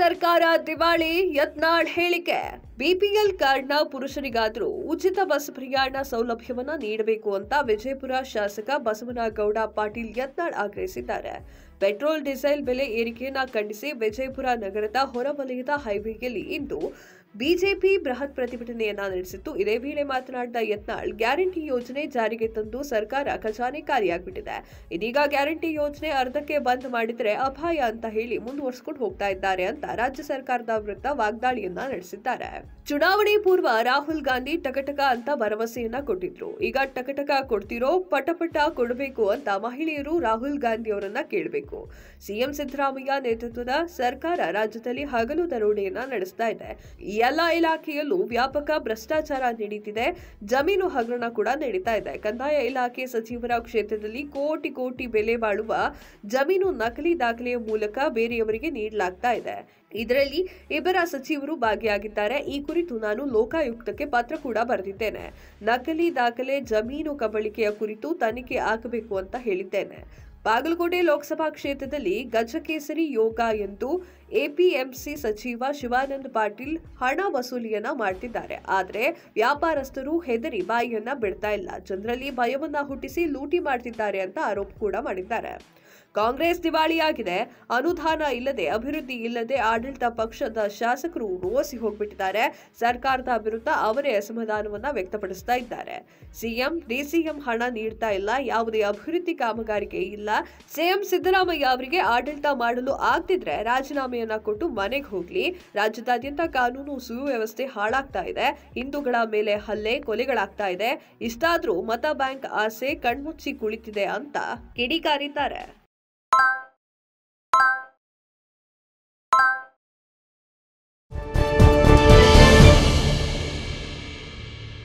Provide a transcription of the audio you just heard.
ಸರ್ಕಾರ ದಿವಾಳಿ ಯತ್ನಾಳ್ ಹೇಳಿಕೆ ಬಿಪಿಎಲ್ ಕಾರ್ಡ್ನ ಪುರುಷರಿಗಾದರೂ ಉಚಿತ ಬಸ್ ಪ್ರಯಾಣ ಸೌಲಭ್ಯವನ್ನ ನೀಡಬೇಕು ಅಂತ ವಿಜಯಪುರ ಶಾಸಕ ಬಸವನಗೌಡ ಪಾಟೀಲ್ ಯತ್ನಾಳ್ ಆಗ್ರಹಿಸಿದ್ದಾರೆ ಪೆಟ್ರೋಲ್ ಡೀಸೆಲ್ ಬೆಲೆ ಏರಿಕೆಯನ್ನ ಖಂಡಿಸಿ ವಿಜಯಪುರ ನಗರದ ಹೊರವಲಯದ ಹೈವೇಯಲ್ಲಿ ಇಂದು ಬಿಜೆಪಿ ಬೃಹತ್ ಪ್ರತಿಭಟನೆಯನ್ನ ನಡೆಸಿತ್ತು ಇದೇ ವೇಳೆ ಮಾತನಾಡಿದ ಯತ್ನಾಳ್ ಗ್ಯಾರಂಟಿ ಯೋಜನೆ ಜಾರಿಗೆ ತಂದು ಸರ್ಕಾರ ಖಜಾನೆ ಖಾಲಿಯಾಗ್ಬಿಟ್ಟಿದೆ ಇದೀಗ ಗ್ಯಾರಂಟಿ ಯೋಜನೆ ಅರ್ಧಕ್ಕೆ ಬಂದ್ ಮಾಡಿದ್ರೆ ಅಪಾಯ ಅಂತ ಹೇಳಿ ಮುಂದುವರ್ಸ್ಕೊಂಡು ಹೋಗ್ತಾ ಇದ್ದಾರೆ ಅಂತ ರಾಜ್ಯ ಸರ್ಕಾರದ ವಿರುದ್ಧ ವಾಗ್ದಾಳಿಯನ್ನ ನಡೆಸಿದ್ದಾರೆ ಚುನಾವಣೆ ಪೂರ್ವ ರಾಹುಲ್ ಗಾಂಧಿ ಟಕಟಕ ಅಂತ ಭರವಸೆಯನ್ನ ಕೊಟ್ಟಿದ್ರು ಈಗ ಟಕಟಕ ಕೊಡ್ತಿರೋ ಪಟಪಟ ಕೊಡಬೇಕು ಅಂತ ಮಹಿಳೆಯರು ರಾಹುಲ್ ಗಾಂಧಿ ಅವರನ್ನ ಕೇಳಬೇಕು ಸಿಎಂ ಸಿದ್ದರಾಮಯ್ಯ ನೇತೃತ್ವದ ಸರ್ಕಾರ ರಾಜ್ಯದಲ್ಲಿ ಹಗಲು ದರೋಡೆಯನ್ನ ನಡೆಸ್ತಾ ಇದೆ ಎಲ್ಲ ಇಲಾಖೆಯಲ್ಲೂ ವ್ಯಾಪಕ ಭ್ರಷ್ಟಾಚಾರ ನಡೀತಿದೆ ಜಮೀನು ಹಗರಣ ಕೂಡ ನಡೀತಾ ಇದೆ ಕಂದಾಯ ಇಲಾಖೆ ಸಚಿವರ ಕ್ಷೇತ್ರದಲ್ಲಿ ಕೋಟಿ ಕೋಟಿ ಬೆಲೆ ಬಾಳುವ ಜಮೀನು ನಕಲಿ ದಾಖಲೆಯ ಮೂಲಕ ಬೇರೆಯವರಿಗೆ ನೀಡಲಾಗ್ತಾ ಇದೆ ಇದರಲ್ಲಿ ಇಬ್ಬರ ಸಚಿವರು ಭಾಗಿಯಾಗಿದ್ದಾರೆ ಈ ಕುರಿತು ನಾನು ಲೋಕಾಯುಕ್ತಕ್ಕೆ ಪತ್ರ ಕೂಡ ಬರೆದಿದ್ದೇನೆ ನಕಲಿ ದಾಖಲೆ ಜಮೀನು ಕಬಳಿಕೆಯ ಕುರಿತು ತನಿಖೆ ಹಾಕಬೇಕು ಅಂತ ಹೇಳಿದ್ದೇನೆ ಬಾಗಲಕೋಟೆ ಲೋಕಸಭಾ ಕ್ಷೇತ್ರದಲ್ಲಿ ಗಜಕೇಸರಿ ಯೋಗ ಎಂದು ಎಪಿಎಂಸಿ ಸಚಿವ ಶಿವಾನಂದ ಪಾಟೀಲ್ ಹಣ ವಸೂಲಿಯನ್ನ ಮಾಡ್ತಿದ್ದಾರೆ ಆದರೆ ವ್ಯಾಪಾರಸ್ಥರು ಹೆದರಿ ಬಾಯಿಯನ್ನ ಬಿಡ್ತಾ ಇಲ್ಲ ಜನರಲ್ಲಿ ಭಯವನ್ನ ಹುಟ್ಟಿಸಿ ಲೂಟಿ ಮಾಡ್ತಿದ್ದಾರೆ ಅಂತ ಆರೋಪ ಕೂಡ ಮಾಡಿದ್ದಾರೆ ಕಾಂಗ್ರೆಸ್ ದಿವಾಳಿಯಾಗಿದೆ ಅನುದಾನ ಇಲ್ಲದೆ ಅಭಿವೃದ್ಧಿ ಇಲ್ಲದೆ ಆಡಳಿತ ಪಕ್ಷದ ಶಾಸಕರು ರೋಸಿ ಹೋಗ್ಬಿಟ್ಟಿದ್ದಾರೆ ಸರ್ಕಾರದ ವಿರುದ್ಧ ಅವರೇ ಅಸಮಾಧಾನವನ್ನ ವ್ಯಕ್ತಪಡಿಸ್ತಾ ಇದ್ದಾರೆ ಸಿಎಂ ಡಿಸಿಎಂ ಹಣ ನೀಡ್ತಾ ಇಲ್ಲ ಯಾವುದೇ ಅಭಿವೃದ್ಧಿ ಕಾಮಗಾರಿಕೆ ಇಲ್ಲ ಸಿಎಂ ಸಿದ್ದರಾಮಯ್ಯ ಅವರಿಗೆ ಆಡಳಿತ ಮಾಡಲು ಆಗ್ತಿದ್ರೆ ರಾಜೀನಾಮೆ ಕೊಟ್ಟು ಮನೆಗೆ ಹೋಗ್ಲಿ ರಾಜ್ಯದಾದ್ಯಂತ ಕಾನೂನು ಸುವ್ಯವಸ್ಥೆ ಹಾಳಾಗ್ತಾ ಇದೆ ಹಿಂದೂಗಳ ಮೇಲೆ ಹಲ್ಲೆ ಕೊಲೆಗಳಾಗ್ತಾ ಇದೆ ಇಷ್ಟಾದ್ರೂ ಮತ ಬ್ಯಾಂಕ್ ಆಸೆ ಕಣ್ಮುಚ್ಚಿ ಕುಳಿತಿದೆ ಅಂತ ಕಿಡಿಕಾರಿದ್ದಾರೆ